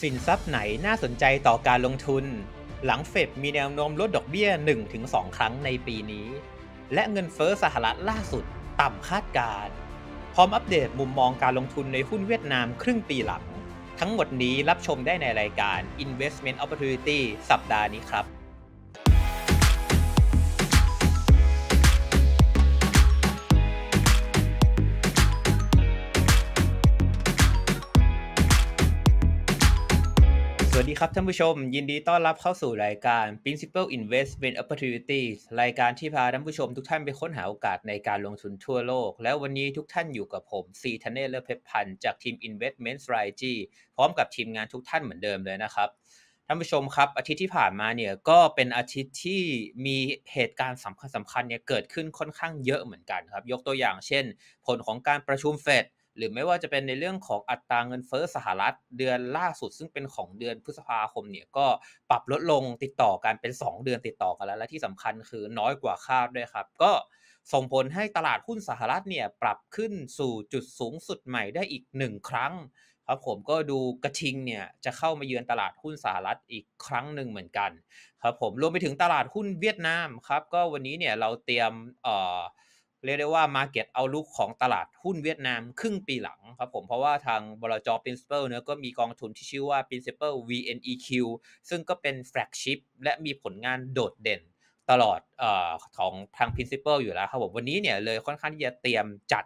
สินทรัพย์ไหนน่าสนใจต่อการลงทุน หลังเฟดมีแนวโน้มลดดอกเบี้ย 1-2 ครั้งในปีนี้ และเงินเฟอ้อสหรัฐล่าสุดต่ำคาดการ พร้อมอัปเดตมุมมองการลงทุนในหุ้นเวียดนามครึ่งปีหลัง ทั้งหมดนี้รับชมได้ในรายการ Investment Opportunity สัปดาห์นี้ครับครับท่านผู้ชม ยินดีต้อนรับเข้าสู่รายการ Principal Investment Opportunities รายการที่พาท่านผู้ชมทุกท่านไปค้นหาโอกาสในการลงทุนทั่วโลก แล้ววันนี้ทุกท่านอยู่กับผมซีทันเนเลอร์เพชพันจากทีม Investment Strategy พร้อมกับทีมงานทุกท่านเหมือนเดิมเลยนะครับท่านผู้ชมครับอาทิตย์ที่ผ่านมาเนี่ยก็เป็นอาทิตย์ที่มีเหตุการณ์สำคัญสำคัญเนี่ยเกิดขึ้นค่อนข้างเยอะเหมือนกันครับยกตัวอย่างเช่น ผลของการประชุมเฟดหรือไม่ว่าจะเป็นในเรื่องของอัตราเงินเฟ้อสหรัฐเดือนล่าสุดซึ่งเป็นของเดือนพฤษภาคมเนี่ยก็ปรับลดลงติดต่อกันเป็น 2 เดือนติดต่อกัน แล้วและที่สำคัญคือน้อยกว่าคาดด้วยครับ ก็ส่งผลให้ตลาดหุ้นสหรัฐเนี่ยปรับขึ้นสู่จุดสูงสุดใหม่ได้อีก1ครั้ง ครับผมก็ดูกระทิงเนี่ยจะเข้ามาเยือนตลาดหุ้นสหรัฐอีกครั้งหนึ่งเหมือนกัน ครับผมรวมไปถึงตลาดหุ้นเวียดนามครับ ก็วันนี้เนี่ยเราเตรียมเอ่อเรียกได้ว่า Market เอาลุกของตลาดหุ้นเวียดนามครึ่งปีหลังครับผมเพราะว่าทางบิจ Principal เนี่ยก็มีกองทุนที่ชื่อว่า Principal VNEQ ซึ่งก็เป็น flagship และมีผลงานโดดเด่น ตลอดอของทาง Principal อยู่แล้วครับผมวันนี้เนี่ยเลยค่อนข้างที่จะเตรียมจัด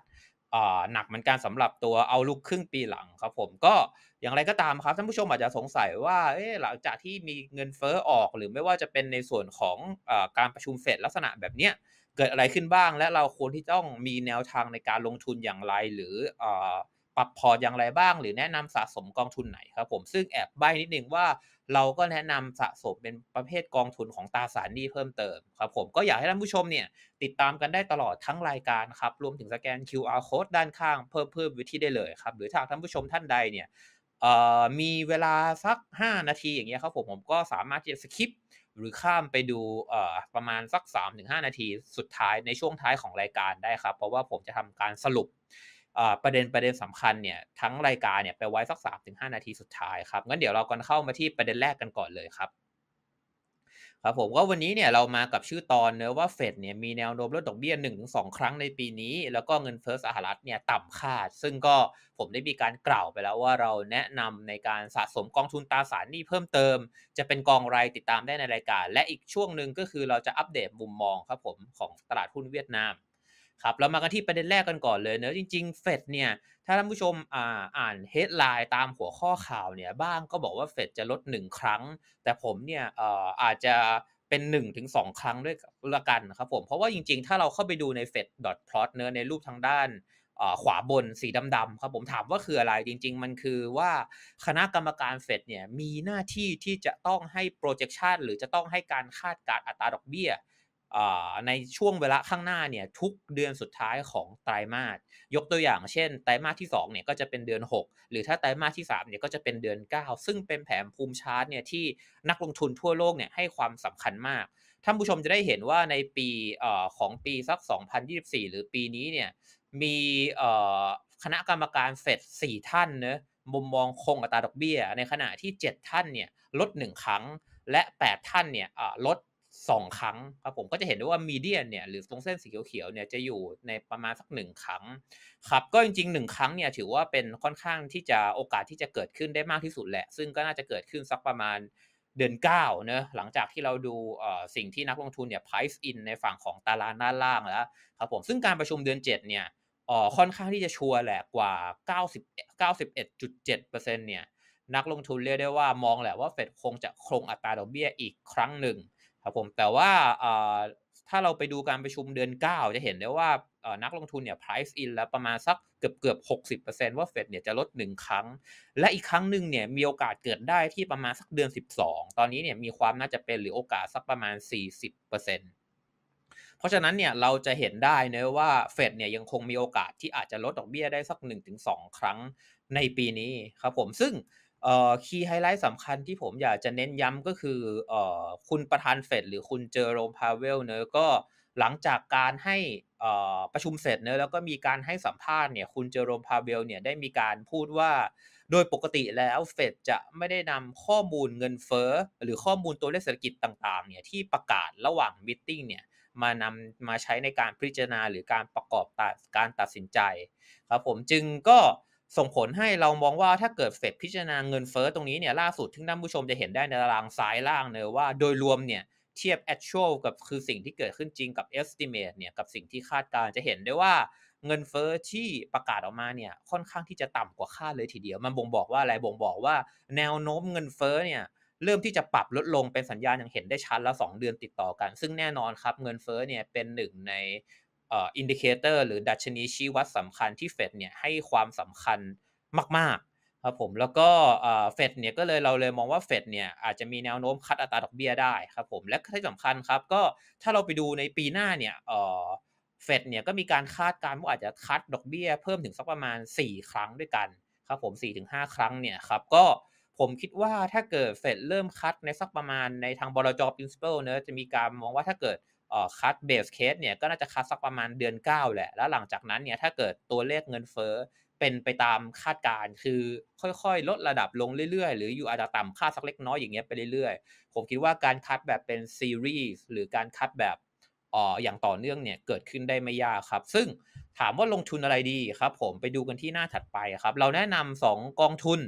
หนักเหมือนกันสำหรับตัวเอาลุกครึ่งปีหลังครับผมก็อย่างไรก็ตามครับท่านผู้ชมอาจจะสงสัยว่าหลังจากที่มีเงินเฟ้อออกหรือไม่ว่าจะเป็นในส่วนของอการประชุมเฟดลักษณะแบบเนี้ยเกิดอะไรขึ้นบ้าง และเราควรที่ต้องมีแนวทางในการลงทุนอย่างไร หรือปรับพอร์ตอย่างไรบ้าง หรือแนะนำสะสมกองทุนไหนครับผมซึ่งแอบใบนิดนึงว่าเราก็แนะนำสะสมเป็นประเภทกองทุนของตราสารนี้เพิ่มเติมครับผมก็อยากให้ท่านผู้ชมเนี่ยติดตามกันได้ตลอดทั้งรายการครับรวมถึงสแกน QR code ด้านข้าง เพิ่มเพิ่มวิธีได้เลยครับหรือถ้าท่านผู้ชมท่านใดเนี่ยมีเวลาสัก 5 นาทีอย่างเงี้ยครับผมผมก็สามารถที่จะสคิปหรือข้ามไปดูเอ่อประมาณสัก3-5นาทีสุดท้าย ในช่วงท้ายของรายการได้ครับ เพราะว่าผมจะทำการสรุปประเด็นประเด็นสำคัญเนี่ยทั้งรายการเนี่ยไปไว้สัก3-5นาทีสุดท้ายครับงั้นเดี๋ยวเรากันเข้ามาที่ประเด็นแรกกันก่อนเลยครับครับผมก็วันนี้เนี่ยเรามากับชื่อตอนเนื้อว่าเฟดเนี่ยมีแนวโน้มลดดอกเบี้ยหนถึงสองครั้งในปีนี้ แล้วก็เงินเฟ้อสหรัฐเนี่ยต่ำคาดซึ่งก็ผมได้มีการกล่าวไปแล้วว่าเราแนะนำในการสะสมกองทุนตราสารหนี้เพิ่มเติม จะเป็นกองรติดตามได้ในรายการและอีกช่วงหนึ่งก็คือเราจะอัปเดตมุมมองครับผมของตลาดหุ้นเวียดนามครับเรามากันที่ประเด็นแรกกันก่อนเลยเนอะจริงๆเฟดเนี่ยถ้าท่านผู้ชมอ่าอ่านเฮดไลน์ตามหัวข้อข่าวเนี่ยบ้างก็บอกว่าเฟดจะลด 1 ครั้ง แต่ผมเนี่ยอ่อาจจะเป็น1สครั้งด้วยละกันครับผมเพราะว่าจริงๆ ถ้าเราเข้าไปดูใน Fed plot เนื้อในรูปทางด้านขวาบนสีดำๆครับผมถามว่าคืออะไรจริง ๆมันคือว่าคณะกรรมการเฟดเนี่ยมีหน้าที่ที่จะต้องให้ projection หรือจะต้องให้การคาดการอัตราดอกเบี้ยในช่วงเวลาข้างหน้าเนี่ยทุกเดือนสุดท้ายของไตรมาสยกตัวอย่างเช่น ไตรมาสที่2เนี่ยก็จะเป็นเดือน6 หรือถ้าไตรมาสที่3เนี่ยก็จะเป็นเดือน 9 ซึ่งเป็นแผนภูมิชาร์ตเนี่ยที่นักลงทุนทั่วโลกเนี่ยให้ความสำคัญมากท่านผู้ชมจะได้เห็นว่าในปีของปีสัก2024 หรือปีนี้เนี่ยมีคณะกรรมการเฟด4ท่านเนะมุมมองคงอัตราดอกเบี้ยในขณะที่ 7 ท่านเนี่ยลด 1 ครั้งและ 8 ท่านเนี่ยลดสองครั้งครับผมก็จะเห็นได้ว่ามีเดียนเนี่ยหรือตรงเส้นสีเขียวๆเนี่ยจะอยู่ในประมาณสักหนึ่งครั้งครับก็จริงๆหนึ่งครั้งเนี่ยถือว่าเป็นค่อนข้างที่จะโอกาสที่จะเกิดขึ้นได้มากที่สุดแหละซึ่งก็น่าจะเกิดขึ้นสักประมาณเดือน9เนะหลังจากที่เราดูสิ่งที่นักลงทุนเนี่ย price in ในฝั่งของตารางด้านล่างแล้วครับผมซึ่งการประชุมเดือน7เนี่ยค่อนข้างที่จะชัวร์แหละกว่า90 91.7%เนี่ยนักลงทุนเรียกได้ว่ามองแหละว่าเฟดคงจะคงอัตราดอกเบี้ยอีกครั้งหนึ่งครับผมแต่ว่าถ้าเราไปดูการประชุมเดือน9 จะเห็นได้ว่านักลงทุนเนี่ย price in แล้วประมาณสักเกือบเกือบ60%ว่าเฟดเนี่ยจะลด1 ครั้ง และอีกครั้งหนึ่งเนี่ยมีโอกาสเกิดได้ที่ประมาณสักเดือน 12 ตอนนี้เนี่ยมีความน่าจะเป็นหรือโอกาสสักประมาณ40%เพราะฉะนั้นเนี่ยเราจะเห็นได้นะว่าเฟดเนี่ยยังคงมีโอกาสที่อาจจะลดดอกเบี้ยได้สัก 1-2 ครั้งในปีนี้ครับผมซึ่งคีย์ไฮไลท์สำคัญที่ผมอยากจะเน้นย้ำก็คืออคุณประธานเฟดหรือคุณเจอโรมพาเวลเนอะก็หลังจากการให้ประชุมเสร็จเนอะแล้วก็มีการให้สัมภาษณ์เนี่ยคุณเจอโรมพาเวลเนี่ยได้มีการพูดว่าโดยปกติแล้วเฟดจะไม่ได้นำข้อมูลเงินเฟ้อหรือข้อมูลตัวเลขเศรษฐกิจต่างๆเนี่ยที่ประกาศระหว่างมิ팅เนี่ยมานำมาใช้ในการพิจารณาหรือการประกอบตการตัดสินใจครับผมจึงก็ส่งผลให้เรามองว่าถ้าเกิดเฟดพิจารณาเงินเฟ้อตรงนี้เนี่ยล่าสุดที่ท่านผู้ชมจะเห็นได้ในตารางซ้ายล่างเนยว่าโดยรวมเนี่ยเทียบ actual กับคือสิ่งที่เกิดขึ้นจริงกับ estimate เนี่ยกับสิ่งที่คาดการจะเห็นได้ว่าเงินเฟ้อที่ประกาศออกมาเนี่ยค่อนข้างที่จะต่ำกว่าคาดเลยทีเดียวมันบ่งบอกว่าอะไรบ่งบอกว่า แนวโน้มเงินเฟ้อเนี่ยเริ่มที่จะปรับลดลงเป็นสัญญาณอย่างเห็นได้ชัดแล้ว2เดือนติดต่อกัน ซึ่งแน่นอนครับเงินเฟ้อเนี่ยเป็นหนึ่งในอินดิเคเตอร์หรือดัชนีชี้วัดสำคัญที่เฟดเนี่ยให้ความสำคัญมากๆครับผมแล้วก็เฟดเนี่ยก็เลยเราเลยมองว่าเฟดเนี่ยอาจจะมีแนวโน้มคัดอัตราดอกเบี้ยได้ครับผมและที่สำคัญครับก็ถ้าเราไปดูในปีหน้าเนี่ยเฟดเนี่ยก็มีการคาดการณ์ว่าอาจจะคัดดอกเบี้ยเพิ่มถึงสักประมาณ 4 ครั้งด้วยกันครับผม4ถึง5ครั้งเนี่ยครับก็ผมคิดว่าถ้าเกิดเฟดเริ่มคัดในสักประมาณในทางบลจรินซิเปิลเนอะจะมีการมองว่าถ้าเกิดคัดเบสเคสเนี่ยก็น่าจะคัดสักประมาณเดือน 9แหละแล้วหลังจากนั้นเนี่ยถ้าเกิดตัวเลขเงินเฟ้อเป็นไปตามคาดการคือค่อยๆ ลดระดับลงเรื่อยๆ หรืออยู่อาจจะต่ำค่าสักเล็กน้อยอย่างเงี้ยไปเรื่อยๆ ผมคิดว่าการคัดแบบเป็นซีรีส์หรือการคัดแบบอออย่างต่อเนื่องเนี่ยเกิดขึ้นได้ไม่ยากครับ ซึ่งถามว่าลงทุนอะไรดีครับ ผมไปดูกันที่หน้าถัดไปครับ เราแนะนำสองกองทุน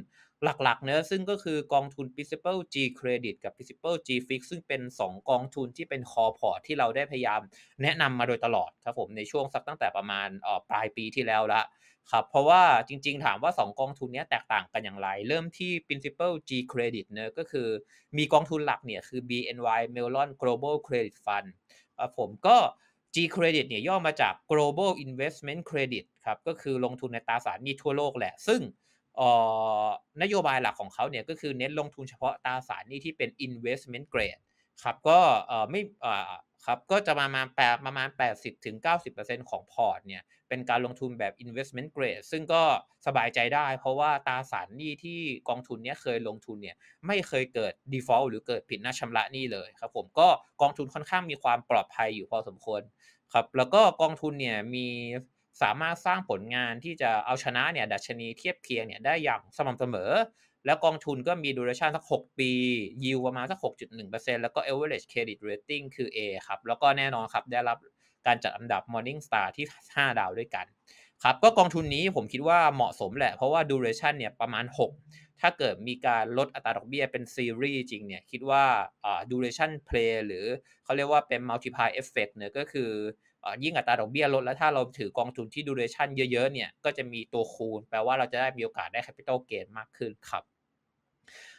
หลักๆเนะซึ่งก็คือกองทุน Principal G Credit กับ Principal G Fix ซึ่งเป็น 2 กองทุนที่เป็นคอพอร์ตที่เราได้พยายามแนะนำมาโดยตลอดครับผมในช่วงสักตั้งแต่ประมาณปลายปีที่แล้วละครับเพราะว่าจริงๆ ถามว่า 2 กองทุนนี้แตกต่างกันอย่างไร เริ่มที่ Principal G Credit เนะก็คือมีกองทุนหลักเนี่ยคือ BNY Mellon Global Credit Fund ครับผมก็ G Credit เนี่ยย่อมาจาก Global Investment Credit ครับก็คือลงทุนในตราสารหนี้ทั่วโลกแหละ ซึ่งนโยบายหลักของเขาเนี่ยก็คือเน้นลงทุนเฉพาะตราสารหนี้ที่เป็น investment grade ครับก็ไม่ครับก็จะประมาณแปดประมาณ80ถึง90%ของพอร์ตเนี่ยเป็นการลงทุนแบบ investment grade ซึ่งก็สบายใจได้ เพราะว่าตราสารหนี้ที่กองทุนเนี้ยเคยลงทุนเนี่ยไม่เคยเกิด default หรือเกิดผิดนัดชำระหนี้เลยครับผมก็กองทุนค่อนข้างมีความปลอดภัยอยู่พอสมควรครับแล้วก็กองทุนเนี่ยมีสามารถสร้างผลงานที่จะเอาชนะเนี่ยดัชนีเทียบเคียงเนี่ยได้อย่างสม่ำเสมอ แล้วกองทุนก็มีดูเรชั่นสัก6ปียิวประมาณสัก6.1%แล้วก็ average credit rating คือ A ครับแล้วก็แน่นอนครับได้รับการจัดอันดับ Morningstar ที่ 5 ดาวด้วยกันครับก็กองทุนนี้ผมคิดว่าเหมาะสมแหละเพราะว่าดูเรชั่นเนี่ยประมาณ6 ถ้าเกิดมีการลดอัตราดอกเบี้ยเป็นซีรีส์จริงเนี่ยคิดว่าดูเรชั่นเพลย์หรือเขาเรียกว่าเป็น m u l t i p l ย effect เนี่ยก็คือยิ่งอัตราดอกเบี้ยลดแล้วถ้าเราถือกองทุนที่ดูเรชั่นเยอะๆเนี่ยก็จะมีตัวคูณ แปลว่าเราจะได้มีโอกาสได้แคปิตอลเกนมากขึ้นครับ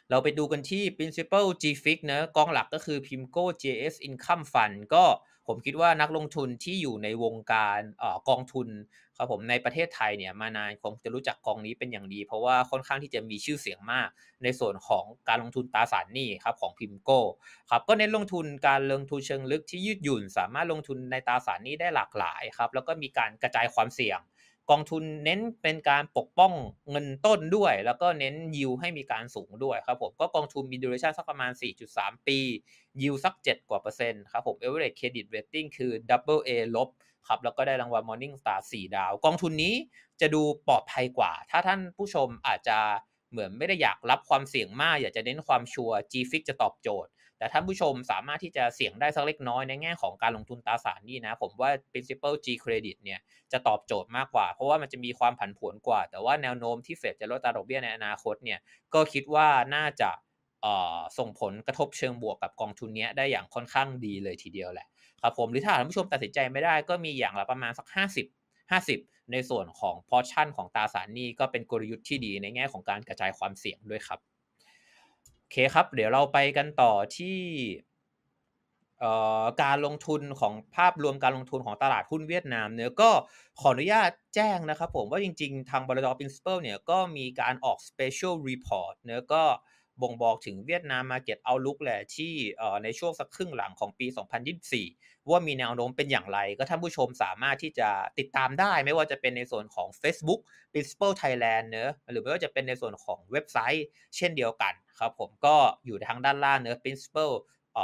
เราไปดูกันที่ principal GFIX นะกองหลักก็คือ Pimco JS Income Fund ก็ผมคิดว่านักลงทุนที่อยู่ในวงการกองทุนครับผมในประเทศไทยเนี่ยมานานคงจะรู้จักกองนี้เป็นอย่างดี เพราะว่าค่อนข้างที่จะมีชื่อเสียงมากในส่วนของการลงทุนตราสารหนี้ครับของพิมโก้ครับก็เน้นลงทุนการลงทุนเชิงลึกที่ยืดหยุ่นสามารถลงทุนในตราสารหนี้ได้หลากหลายครับแล้วก็มีการกระจายความเสี่ยง กองทุนเน้นเป็นการปกป้องเงินต้นด้วย แล้วก็เน้นยิวให้มีการสูงด้วยครับผมก็กองทุนมีดูเรชั่นสักประมาณ 4.3 ปียิวสัก7กว่าเปอร์เซ็นต์ครับผมเเอวอเรสต์เครดิตเวตติ้งคือ double A ลบครับแล้วก็ได้รางวัล Morning Star 4ดาว กองทุนนี้จะดูปลอดภัยกว่า ถ้าท่านผู้ชมอาจจะเหมือนไม่ได้อยากรับความเสี่ยงมาก อยากจะเน้นความชัวร์ G-Fix จะตอบโจทย์ แต่ท่านผู้ชมสามารถที่จะเสี่ยงได้สักเล็กน้อยในแง่ของการลงทุนตราสารนี่นะผมว่า principal G credit เนี่ยจะตอบโจทย์มากกว่า เพราะว่ามันจะมีความผันผวนกว่าแต่ว่าแนวโน้มที่เฟดจะลดตาดอกเบี้ยในอนาคตเนี่ยก็คิดว่าน่าจะส่งผลกระทบเชิงบวกกับกองทุนนี้ได้อย่างค่อนข้างดีเลยทีเดียวแหละครับผมหรือถ้าท่านผู้ชมตัดสินใจไม่ได้ก็มีอย่างละประมาณสัก 50 50 ในส่วนของพอชั่นของตราสารหนี้ก็เป็นกลยุทธ์ที่ดีในแง่ของการกระจายความเสี่ยงด้วยครับโอเคครับเดี๋ยวเราไปกันต่อที่การลงทุนของภาพรวมการลงทุนของตลาดหุ้นเวียดนาม เนี่ยก็ขออนุญาตแจ้งนะครับ ผมว่าจริงๆทางบริษัท p r i n c i p a ลเนี่ยก็มีการออก Special Report เนี่ยก็บ่งบอกถึงเวียดนามมาเก็ตเอาลุกแหละที่ในช่วงสักครึ่งหลังของปี 2024 ว่ามีแนวโน้มเป็นอย่างไร ก็ท่านผู้ชมสามารถที่จะติดตามได้ไม่ว่าจะเป็นในส่วนของ Facebook Principal Thailand เนอะหรือไม่ว่าจะเป็นในส่วนของเว็บไซต์ เช่นเดียวกันครับ ผมก็อยู่ทางด้านล่างเนอะ principal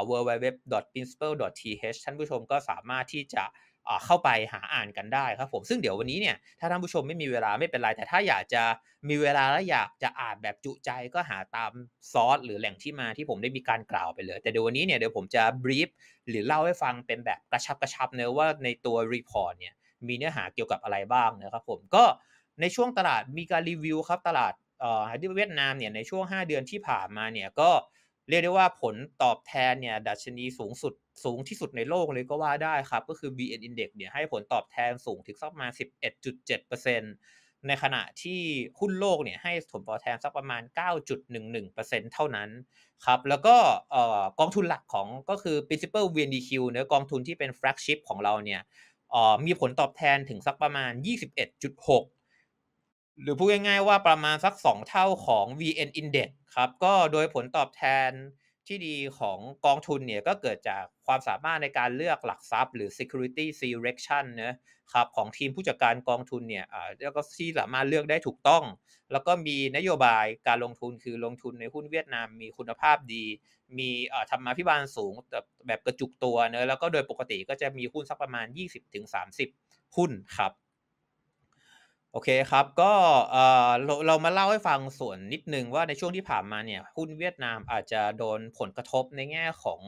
w w w p r i n c i p a l t h ท่านผู้ชมก็สามารถที่จะเข้าไปหาอ่านกันได้ครับผมซึ่งเดี๋ยววันนี้เนี่ยถ้าท่านผู้ชมไม่มีเวลาไม่เป็นไรแต่ถ้าอยากจะมีเวลาและอยากจะอ่านแบบจุใจก็หาตามซอสหรือแหล่งที่มาที่ผมได้มีการกล่าวไปเลยแต่เดี๋ยววันนี้เนี่ยเดี๋ยวผมจะบรีฟหรือเล่าให้ฟังเป็นแบบกระชับกระชับเนะว่าในตัวรีพอร์ตเนี่ยมีเนื้อหาเกี่ยวกับอะไรบ้างนะครับผมก็ในช่วงตลาดมีการรีวิวครับ ตลาดเอ่อเวียดนามเนี่ยในช่วง 5 เดือนที่ผ่านมาเนี่ยก็เรียกได้ว่าผลตอบแทนเนี่ยดัชนีสูงสุดสูงที่สุดในโลกเลยก็ว่าได้ครับ ก็คือ BN Index เนี่ยให้ผลตอบแทนสูงถึงสักประมาณ11.7%ในขณะที่หุ้นโลกเนี่ยให้ผลตอบแทนสักประมาณ 9.11%เท่านั้นครับ แล้วก็กองทุนหลักของก็คือ principal VNDQ เนื้อกองทุนที่เป็น flagship ของเราเนี่ยมีผลตอบแทนถึงสักประมาณ 21.6 หรือพูดง่ายๆว่าประมาณสัก 2 เท่าของ VN Index ครับ ก็โดยผลตอบแทนที่ดีของกองทุนเนี่ยก็เกิดจากความสามารถในการเลือกหลักทรัพย์หรือ security selection นะครับของทีมผู้จัดการกองทุนเนี่ยแล้วก็ที่สามารถเลือกได้ถูกต้อง แล้วก็มีนโยบายการลงทุนคือลงทุนในหุ้นเวียดนามมีคุณภาพดี มีธรรมาภิบาลสูงแบบกระจุกตัวเนะแล้วก็โดยปกติก็จะมีหุ้นสักประมาณ 20-30 หุ้นครับโอเคครับ ก็เออเรารา มาเล่าให้ฟังส่วนนิดนึงว่าในช่วงที่ผ่านมาเนี่ยหุ้นเวียดนามอาจจะโดนผลกระทบในแง่ของ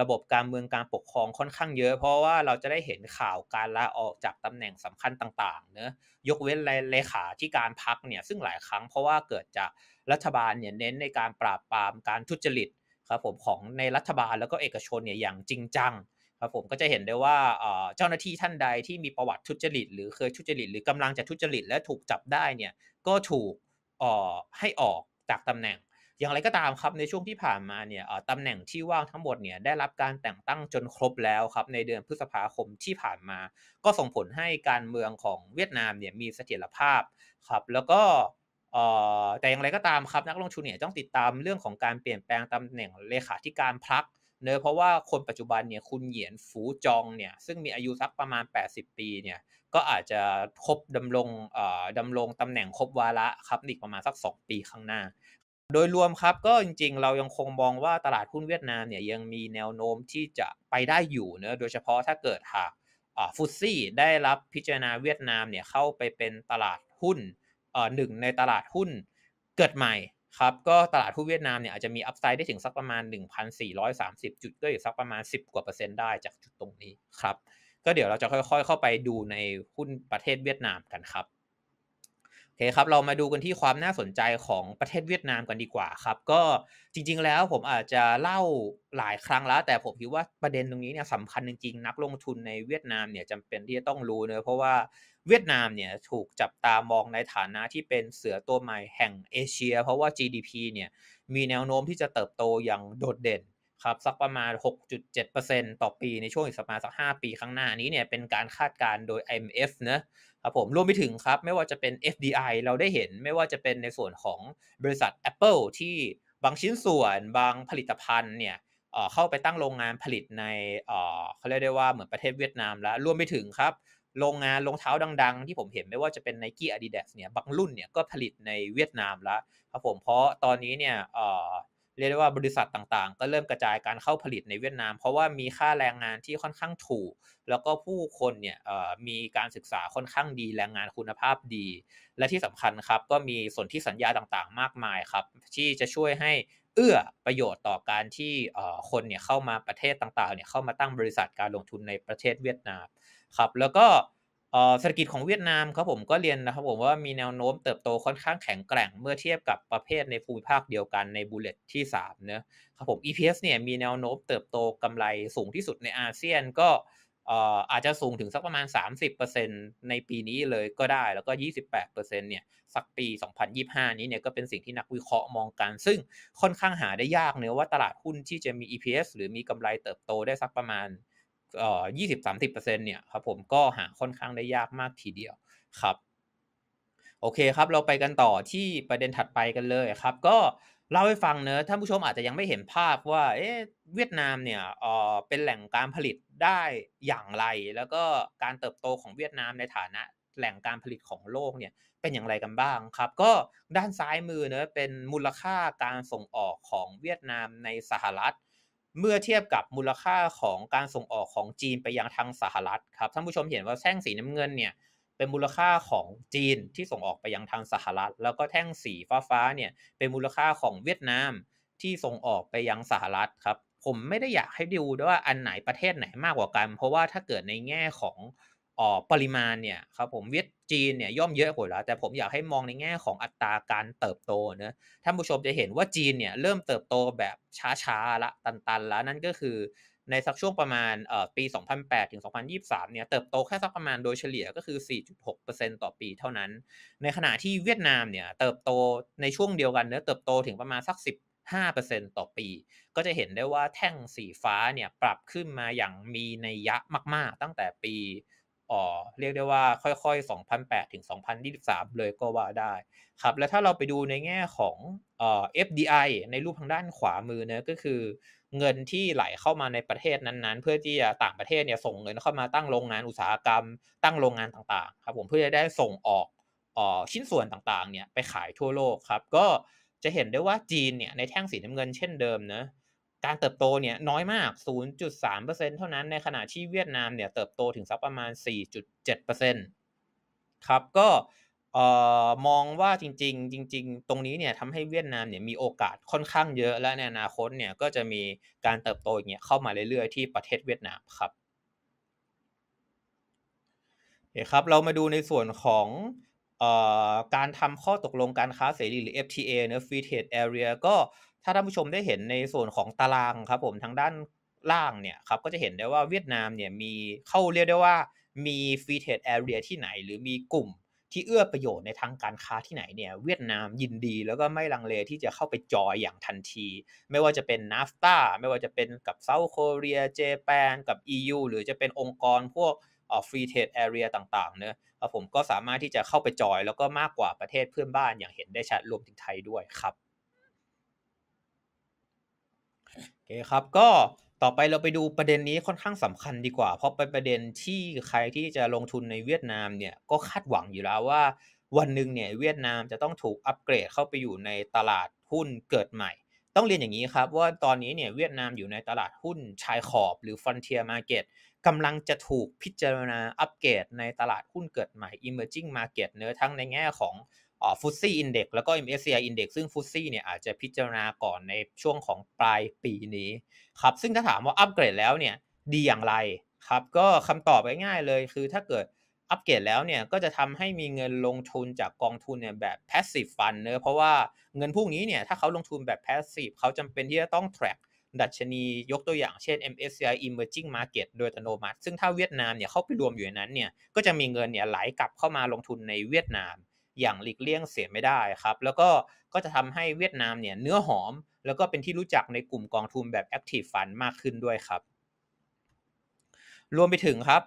ระบบการเมืองการปกครองค่อนข้างเยอะ เพราะว่าเราจะได้เห็นข่าวการลาออกจากตำแหน่งสำคัญต่างๆเนะยกเว้นเลขาที่การพักเนี่ยซึ่งหลายครั้งเพราะว่าเกิดจากรัฐบาลเนี่ยเน้นในการปราบปรามการทุจริตครับผมของในรัฐบาลแล้วก็เอกชนเนี่ยอย่างจริงจังครับผมก็จะเห็นได้ว่าเจ้าหน้าที่ท่านใดที่มีประวัติทุจริตหรือเคยทุจริตหรือกำลังจะทุจริตและถูกจับได้เนี่ยก็ถูกให้ออกจากตำแหน่ง อย่างไรก็ตามครับในช่วงที่ผ่านมาเนี่ยตำแหน่งที่ว่างทั้งหมดเนี่ยได้รับการแต่งตั้งจนครบแล้วครับในเดือนพฤษภาคมที่ผ่านมา ก็ส่งผลให้การเมืองของเวียดนามเนี่ยมีเสถียรภาพครับ แล้วก็แต่อย่างไรก็ตามครับนักลงทุนเนี่ยต้องติดตามเรื่องของการเปลี่ยนแปลงตำแหน่งเลขาธิการพรรคเนืะอเพราะว่าคนปัจจุบันเนี่ยคุณเหยียนฝูจองเนี่ยซึ่งมีอายุสักประมาณ 80 ปีเนี่ยก็อาจจะครบดำรงดำรงตำแหน่งครบวาระครับอีกประมาณสัก 2 ปีข้างหน้า โดยรวมครับก็จริง ๆเรายังคงมองว่าตลาดหุ้นเวียดนามเนี่ยยังมีแนวโน้มที่จะไปได้อยู่เนอะโดยเฉพาะถ้าเกิดหากฟุตซี่ได้รับพิจารณาเวียดนามเนี่ยเข้าไปเป็นตลาดหุ้นหนึ่งในตลาดหุ้นเกิดใหม่ครับก็ตลาดหุ้นเวียดนามเนี่ยอาจจะมีอัพไซด์ได้ถึงสักประมาณ1,430 จุดก็อยู่สักประมาณ 10 กว่าเปอร์เซ็นต์ได้จากจุดตรงนี้ครับ ก็เดี๋ยวเราจะค่อย ๆ เข้าไปดูในหุ้นประเทศเวียดนามกันครับโอเคครับเรามาดูกันที่ความน่าสนใจของประเทศเวียดนามกันดีกว่าครับก็จริง ๆ แล้วผมอาจจะเล่าหลายครั้งแล้ว แต่ผมคิดว่าประเด็นตรงนี้เนี่ยสำคัญจริง ๆ นักลงทุนในเวียดนามเนี่ยจำเป็นที่จะต้องรู้เนอะเพราะว่าเวียดนามเนี่ยถูกจับตามองในฐานะที่เป็นเสือตัวใหม่แห่งเอเชีย เพราะว่า GDP เนี่ยมีแนวโน้มที่จะเติบโตอย่างโดดเด่น ครับ สักประมาณ 6.7%ต่อปีในช่วงอีกสักประมาณสัก 5 ปีข้างหน้านี้เนี่ยเป็นการคาดการณ์โดย IMF นะครับผมรวมไปถึงครับ ไม่ว่าจะเป็น FDI เราได้เห็น ไม่ว่าจะเป็นในส่วนของบริษัท Apple ที่บางชิ้นส่วนบางผลิตภัณฑ์เนี่ยเข้าไปตั้งโรงงานผลิตในเขาเรียกได้ว่าเหมือนประเทศเวียดนามแล้วรวมไปถึงครับโรงงานรองเท้าดัง ๆ ที่ผมเห็นไม่ว่าจะเป็น Nike Adidas เนี่ยบางรุ่นเนี่ยก็ผลิตในเวียดนามแล้วครับผมเพราะตอนนี้เนี่ยเรียกได้ว่าบริษัทต่างๆ ก็เริ่มกระจายการเข้าผลิตในเวียดนาม เพราะว่ามีค่าแรงงานที่ค่อนข้างถูก แล้วก็ผู้คนเนี่ยมีการศึกษาค่อนข้างดีแรงงานคุณภาพดี และที่สำคัญครับก็มีส่วนที่สัญญาต่างๆมากมายครับ ที่จะช่วยให้เอื้อประโยชน์ต่อการที่คนเนี่ยเข้ามาประเทศต่างๆเนี่ยเข้ามาตั้งบริษัทการลงทุนในประเทศเวียดนามครับแล้วก็เศรษฐกิจของเวียดนามครับผมก็เรียนนะครับผมว่ามีแนวโน้มเติบโตค่อนข้างแข็งแกร่งเมื่อเทียบกับประเภทในภูมิภาคเดียวกันในบูเลตที่3นะครับผม EPS เนี่ยมีแนวโน้มเติบโตกำไรสูงที่สุดในอาเซียนก็อาจจะสูงถึงสักประมาณ 30%ในปีนี้เลยก็ได้แล้วก็28%เนี่ยสักปี 2025นี้เนี่ยก็เป็นสิ่งที่นักวิเคราะห์มองกัน ซึ่งค่อนข้างหาได้ยากเนื้อว่าตลาดหุ้นที่จะมี EPS หรือมีกำไรเติบโตได้สักประมาณเออยี่สิบสามสิบเปอร์เซ็นเนี่ย ครับผม ก็ หา ค่อนข้าง ได้ยาก มาก ทีเดียว ครับ โอเค ครับ เรา ไป กัน ต่อ ที่ ประเด็น ถัด ไป กัน เลย ครับ ก็ เล่า ให้ ฟังเนอะท่านผู้ชม อาจจะ ยัง ไม่ เห็น ภาพ ว่า เอ๊ะ เวียดนาม เนี่ย เออเป็น แหล่ง การ ผลิต ได้ อย่าง ไร แล้วก็ การ เติบโต ของ เวียดนาม ในฐานะ แหล่ง การ ผลิต ของ โลก เนี่ย เป็น อย่าง ไร กัน บ้าง ครับ ก็ ด้าน ซ้าย มือเนอะเป็น มูลค่า การ ส่งออก ของ เวียดนาม ใน สหรัฐเมื่อเทียบกับมูลค่าของการส่งออกของจีนไปยังทางสหรัฐครับท่านผู้ชมเห็นว่าแท่งสีน้ำเงินเนี่ยเป็นมูลค่าของจีนที่ส่งออกไปยังทางสหรัฐแล้วก็แท่งสีฟ้าๆเนี่ยเป็นมูลค่าของเวียดนามที่ส่งออกไปยังสหรัฐครับผมไม่ได้อยากให้ดูด้วยว่าอันไหนประเทศไหนมากกว่ากัน เพราะว่าถ้าเกิดในแง่ของออกปริมาณเนี่ยครับผมเวียดจีนเนี่ยย่อมเยอะกว่าแล้วแต่ผมอยากให้มองในแง่ของอัตราการเติบโตนะท่านผู้ชมจะเห็นว่าจีนเนี่ยเริ่มเติบโตแบบช้าๆละตันๆแล้วนั่นก็คือในสักช่วงประมาณปี 2008ถึง2023เนี่ยเติบโตแค่สักประมาณโดยเฉลี่ยก็คือ 4.6%ต่อปี เท่านั้น ในขณะที่เวียดนามเนี่ยเติบโตในช่วงเดียวกันเนื้อเติบโตถึงประมาณสัก15%ต่อปี ก็จะเห็นได้ว่าแท่งสีฟ้าเนี่ยปรับขึ้นมาอย่างมีนัยยะมากๆตั้งแต่ปีเรียกได้ว่าค่อยๆ 2008 ถึง 2023 เลยก็ว่าได้ครับและถ้าเราไปดูในแง่ของเอ่อ FDI ในรูปทางด้านขวามือเนะก็คือ เงินที่ไหลเข้ามาในประเทศนั้นๆ เพื่อที่จะต่างประเทศเนี่ยส่งเงินเข้ามาตั้งโรงงานอุตสาหกรรมตั้งโรงงานต่างๆครับผมเพื่อจะได้ส่งออกออชิ้นส่วนต่างๆเนี่ยไปขายทั่วโลกครับก็จะเห็นได้ว่าจีนเนี่ยในแท่งสีน้ำเงินเช่นเดิมนะการเติบโตเนี่ยน้อยมาก 0.3%เท่านั้น ในขณะที่เวียดนามเนี่ยเติบโตถึงสักประมาณ 4.7%ครับ ก็มองว่าจริง ๆ จริง ๆ ตรงนี้เนี่ยทำให้เวียดนามเนี่ยมีโอกาสค่อนข้างเยอะและในอนาคตเนี่ยก็จะมีการเติบโตอย่างเงี้ยเข้ามาเรื่อยๆ ที่ประเทศเวียดนามครับเครับ เรามาดูในส่วนของการทำข้อตกลงการค้าเสรีหรือ FTA เนะ Free Trade Area ก็ถ้าท่านผู้ชมได้เห็นในส่วนของตารางครับ ผมทางด้านล่างเนี่ยครับก็จะเห็นได้ว่าเวียดนามเนี่ยมีเข้าเรียกได้ว่ามีฟรีเทดแอเรียที่ไหน หรือมีกลุ่มที่เอื้อประโยชน์ในทางการค้าที่ไหนเนี่ยเวียดนามยินดี แล้วก็ไม่ลังเลที่จะเข้าไปจอยอย่างทันที ไม่ว่าจะเป็นนาฟตาไม่ว่าจะเป็นกับเซาท์โคเรียเจแปนกับ EU หรือจะเป็นองค์กรพวกฟรีเทดแอเรียต่างๆเนอะผมก็สามารถที่จะเข้าไปจอยแล้วก็มากกว่าประเทศเพื่อนบ้านอย่างเห็นได้ชัดรวมถึงไทยด้วยครับโอเคครับก็ต่อไปเราไปดูประเด็นนี้ค่อนข้างสำคัญดีกว่า เพราะเป็นประเด็นที่ใครที่จะลงทุนในเวียดนามเนี่ยก็คาดหวังอยู่แล้วว่าวันหนึ่งเนี่ยเวียดนามจะต้องถูกอัปเกรดเข้าไปอยู่ในตลาดหุ้นเกิดใหม่ ต้องเรียนอย่างนี้ครับว่าตอนนี้เนี่ยเวียดนามอยู่ในตลาดหุ้นชายขอบหรือ frontier market กำลังจะถูกพิจารณาอัปเกรดในตลาดหุ้นเกิดใหม่ emerging market เนื้อทั้งในแง่ของฟุตซี่อินเด็กแล้วก็ MSCI Index ซึ่งฟุตซี่เนี่ยอาจจะพิจารณาก่อนในช่วงของปลายปีนี้ครับซึ่งถ้าถามว่าอัปเกรดแล้วเนี่ยดีอย่างไรครับก็คำตอบง่ายๆเลยคือถ้าเกิดอัปเกรดแล้วเนี่ยก็จะทำให้มีเงินลงทุนจากกองทุนเนี่ยแบบ passive fund เนอะเพราะว่าเงินพวกนี้เนี่ยถ้าเขาลงทุนแบบ passive เขาจำเป็นที่จะต้อง track ดัชนี ยกตัวอย่างเช่น MSCI Emerging Market โดยอัตโนมัติ ซึ่งถ้าเวียดนามเนี่ยเข้าไปรวมอยู่ในนั้นเนี่ยก็จะมีเงินเนี่ยไหลกลับเข้ามาลงทุนในเวียดนามอย่างหลีกเลี่ยงเสียไม่ได้ครับ แล้วก็ก็จะทำให้เวียดนามเนี่ยเนื้อหอมแล้วก็เป็นที่รู้จักในกลุ่มกองทุนแบบ Active Fund มากขึ้นด้วยครับรวมไปถึงครับ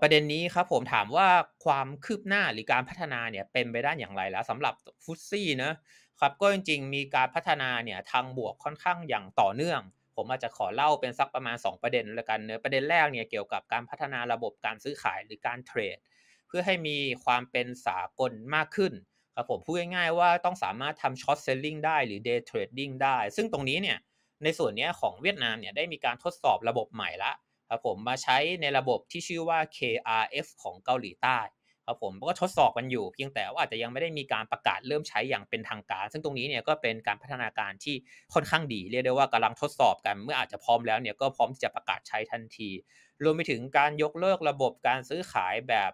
ประเด็นนี้ครับผมถามว่าความคืบหน้าหรือการพัฒนาเนี่ยเป็นไปได้อย่างไรแล้วสำหรับฟุตซี่นะครับก็จริงๆมีการพัฒนาเนี่ยทางบวกค่อนข้างอย่างต่อเนื่อง ผมอาจจะขอเล่าเป็นสักประมาณ2ประเด็นละกันเนื้อประเด็นแรกเนี่ยเกี่ยวกับการพัฒนาระบบการซื้อขายหรือการเทรดพื่อให้มีความเป็นสากลมากขึ้น ครับผมพูดง่าย ๆ ว่าต้องสามารถทำช็อตเซลลิงได้หรือเดย์เทรดดิ้งได้ ซึ่งตรงนี้เนี่ยในส่วนนี้ของเวียดนามเนี่ยได้มีการทดสอบระบบใหม่ละครับผมมาใช้ในระบบที่ชื่อว่า KRF ของเกาหลีใต้ครับผมก็ทดสอบกันอยู่เพียงแต่ว่าอาจจะยังไม่ได้มีการประกาศเริ่มใช้อย่างเป็นทางการ ซึ่งตรงนี้เนี่ยก็เป็นการพัฒนาการที่ค่อนข้างดี เรียกได้ว่ากำลังทดสอบกันเมื่ออาจจะพร้อมแล้วเนี่ยก็พร้อมที่จะประกาศใช้ทันที รวมไปถึงการยกเลิกระบบการซื้อขายแบบ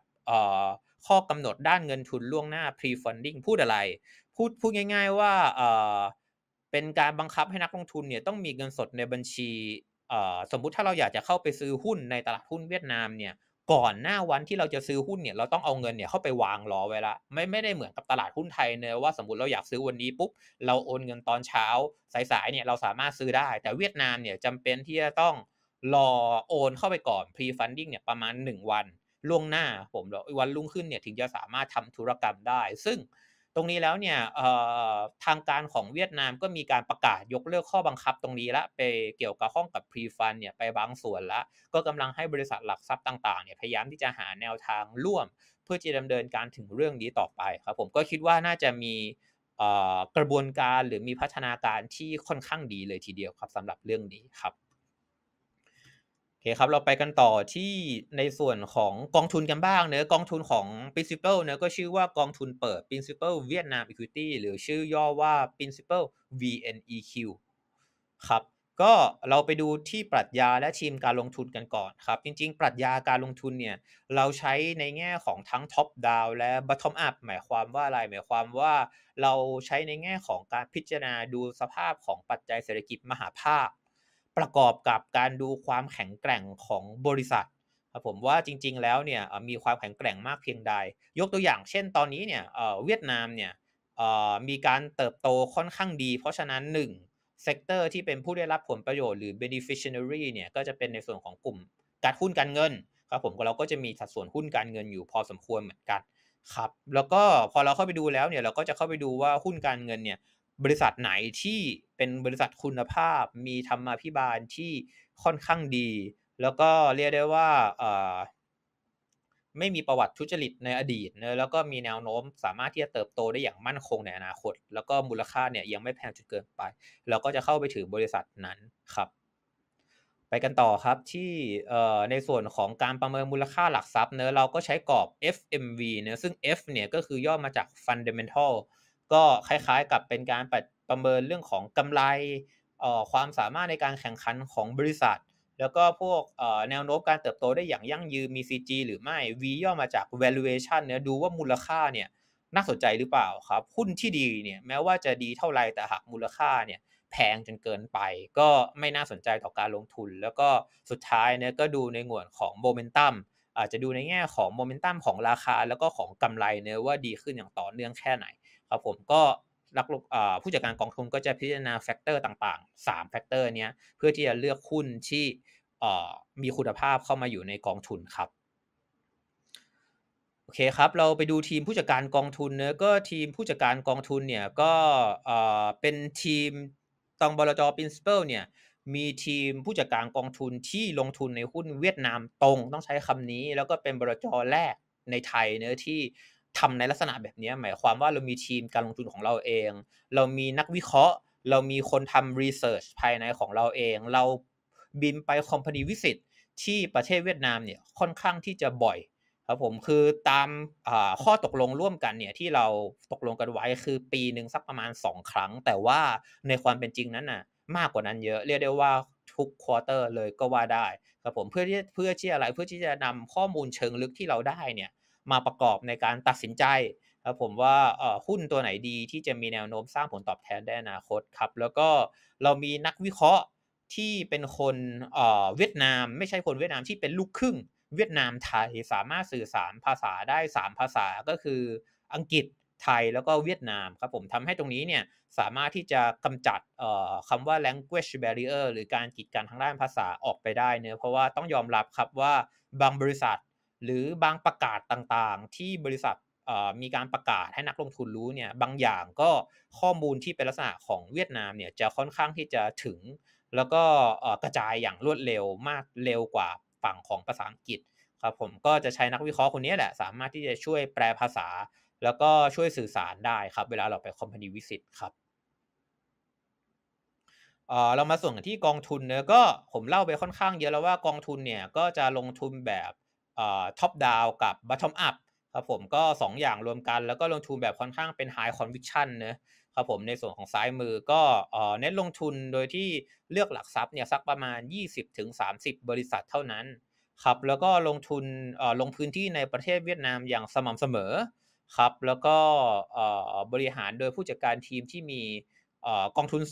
ข้อกำหนดด้านเงินทุนล่วงหน้า pre-funding พูดอะไร พูดพูดง่ายๆว่าเป็นการบังคับให้นักลงทุนเนี่ยต้องมีเงินสดในบัญชี สมมุติถ้าเราอยากจะเข้าไปซื้อหุ้นในตลาดหุ้นเวียดนามเนี่ย ก่อนหน้าวันที่เราจะซื้อหุ้นเนี่ยเราต้องเอาเงินเนี่ยเข้าไปวางรอไว้ละ ไม่ไม่ได้เหมือนกับตลาดหุ้นไทยเนอะว่า สมมติเราอยากซื้อวันนี้ปุ๊บเราโอนเงินตอนเช้า สายๆเนี่ยเราสามารถซื้อได้แต่เวียดนามเนี่ยจำเป็นที่จะต้องรอโอนเข้าไปก่อน pre-funding เนี่ยประมาณ1วันล่วงหน้าผมวันรุ่งขึ้นเนี่ยถึงจะสามารถทำธุรกรรมได้ ซึ่งตรงนี้แล้วเนี่ยทางการของเวียดนามก็มีการประกาศยกเลิกข้อบังคับ ตรงนี้ละไปเกี่ยวกับข้องกับพรีฟันเนี่ยไปบางส่วนละก็กำลังให้บริษัทหลักทรัพย์ต่างๆเนี่ยพยายามที่จะหาแนวทางร่วม เพื่อจะดำเนินการถึงเรื่องนี้ต่อไปครับ ผมก็คิดว่าน่าจะมีกระบวนการหรือมีพัฒนาการที่ค่อนข้างดีเลยทีเดียวครับสำหรับเรื่องนี้ครับคครับเราไปกันต่อที่ในส่วนของกองทุนกันบ้างเนือกองทุนของ principal เนือก็ชื่อว่ากองทุนเปิด principal Vietnam Equity หรือชื่อย่อว่า principal VNEQ ครับก็เราไปดูที่ปรัชญาและทีมการลงทุนกันก่อนครับจริง ๆปรัชญาการลงทุนเนี่ยเราใช้ในแง่ของทั้ง top down และ bottom up หมายความว่าอะไรหมายความว่าเราใช้ในแง่ของการพิจารณาดูสภาพของปัจจัยเศรษฐกิจมหาภาคประกอบกับการดูความแข็งแกร่งของบริษัทครับผมว่าจริง ๆ แล้วเนี่ยมีความแข็งแกร่งมากเพียงใด ยกตัวอย่าง เช่นตอนนี้เนี่ยเวียดนามเนี่ยมีการเติบโตค่อนข้างดี เพราะฉะนั้น 1. เซกเตอร์ที่เป็นผู้ได้รับผลประโยชน์หรือ beneficiary เนี่ยก็จะเป็นในส่วนของกลุ่มการหุ้นการเงินครับผมเราก็จะมีสัดส่วนหุ้นการเงินอยู่พอสมควรเหมือนกันครับแล้วก็พอเราเข้าไปดูแล้วเนี่ยเราก็จะเข้าไปดูว่าหุ้นการเงินเนี่ยบริษัทไหนที่เป็นบริษัทคุณภาพมีธรรมาภิบาลที่ค่อนข้างดี แล้วก็เรียกได้ว่าไม่มีประวัติทุจริตในอดีตนะแล้วก็มีแนวโน้มสามารถที่จะเติบโตได้อย่างมั่นคงในอนาคตแล้วก็มูลค่าเนี่ยยังไม่แพงจนเกินไป เราก็จะเข้าไปถือบริษัทนั้นครับ ไปกันต่อครับที่ในส่วนของการประเมินมูลค่าหลักทรัพย์เนะเราก็ใช้กรอบ FMV เนะซึ่ง F เนี่ยก็คือย่อมาจาก fundamental ก็คล้ายๆ กับเป็นการประเมินเรื่องของกำไร ความสามารถในการแข่งขันของบริษัท แล้วก็พวกแนวโน้มการเติบโตได้อย่างยั่งยืน มี CG หรือไม่ V ย่อมาจาก valuation เนี่ย ดูว่ามูลค่าเนี่ยน่าสนใจหรือเปล่าครับ หุ้นที่ดีเนี่ยแม้ว่าจะดีเท่าไรแต่หากมูลค่าเนี่ยแพงจนเกินไป ก็ไม่น่าสนใจต่อการลงทุน แล้วก็สุดท้ายเนี่ยก็ดูในงวนของโมเมนตัม อาจจะดูในแง่ของโมเมนตัมของราคา แล้วก็ของกำไรเนี่ยว่าดีขึ้นอย่างต่อเนื่องแค่ไหนครับผมก็นักลงผู้จัดการกองทุนก็จะพิจารณาแฟกเตอร์ต่างๆ3แฟกเตอร์นี้เพื่อที่จะเลือกหุ้นที่มีคุณภาพเข้ามาอยู่ในกองทุนครับโอเคครับเราไปดูทีมผู้จัดการกองทุนเนื้อก็ทีมผู้จัดการกองทุนเนี่ยก็เป็นทีมตองบลจอปินสเปิลเนี่ยมีทีมผู้จัดการกองทุนที่ลงทุนในหุ้นเวียดนามตรงต้องใช้คำนี้แล้วก็เป็นบลจแรกในไทยเนื้อที่ทำในลักษณะแบบนี้หมายความว่าเรามีทีมการลงทุนของเราเอง เรามีนักวิเคราะห์ เรามีคนทำรีเสิร์ชภายในของเราเอง เราบินไปคอมพานีวิสิตที่ประเทศเวียดนามเนี่ยค่อนข้างที่จะบ่อยครับผมคือตามข้อตกลงร่วมกันเนี่ยที่เราตกลงกันไว้คือปีหนึ่งสักประมาณ2ครั้ง แต่ว่าในความเป็นจริงนั้นน่ะมากกว่านั้นเยอะเรียกได้ว่าทุกควอเตอร์เลยก็ว่าได้ครับผมเพื่อที่เพื่อที่อะไรเพื่อที่จะนำข้อมูลเชิงลึกที่เราได้เนี่ยมาประกอบในการตัดสินใจครับผมว่าหุ้นตัวไหนดีที่จะมีแนวโน้มสร้างผลตอบแทนได้อนาคตครับแล้วก็เรามีนักวิเคราะห์ที่เป็นคนเวียดนามไม่ใช่คนเวียดนามที่เป็นลูกครึ่ง เวียดนามไทยสามารถสื่อสารภาษาได้ 3 ภาษาก็คืออังกฤษไทยแล้วก็เวียดนามครับผมทำให้ตรงนี้เนี่ยสามารถที่จะกำจัดคำว่า language barrier หรือการกีดกันทางด้านภาษาออกไปได้เนื้อเพราะว่าต้องยอมรับครับว่าบางบริษัทหรือบางประกาศต่างๆที่บริษัทมีการประกาศให้นักลงทุนรู้เนี่ยบางอย่างก็ข้อมูลที่เป็นลักษณะของเวียดนามเนี่ยจะค่อนข้างที่จะถึง แล้วก็กระจายอย่างรวดเร็วมากเร็วกว่าฝั่งของภาษาอังกฤษครับผมก็จะใช้นักวิเคราะห์คนนี้แหละสามารถที่จะช่วยแปลภาษาแล้วก็ช่วยสื่อสารได้ครับ เวลาเราไปคอมพานีวิสิตครับเรามาส่วนที่กองทุนเนี่ยก็ผมเล่าไปค่อนข้างเยอะแล้วว่ากองทุนเนี่ยก็จะลงทุนแบบท็อปดาวกับบัตทอมอัพครับผมก็ 2 อย่างรวมกันแล้วก็ลงทุนแบบค่อนข้างเป็นไฮคอนวิชชั่นนะครับผมในส่วนของซ้ายมือก็เน้นลงทุนโดยที่เลือกหลักทรัพย์เนี่ยสักประมาณ 20-30 บริษัทเท่านั้นครับแล้วก็ลงทุนลงพื้นที่ในประเทศเวียดนามอย่างสม่ำเสมอครับแล้วก็บริหารโดยผู้จัดการทีมที่มีกองทุน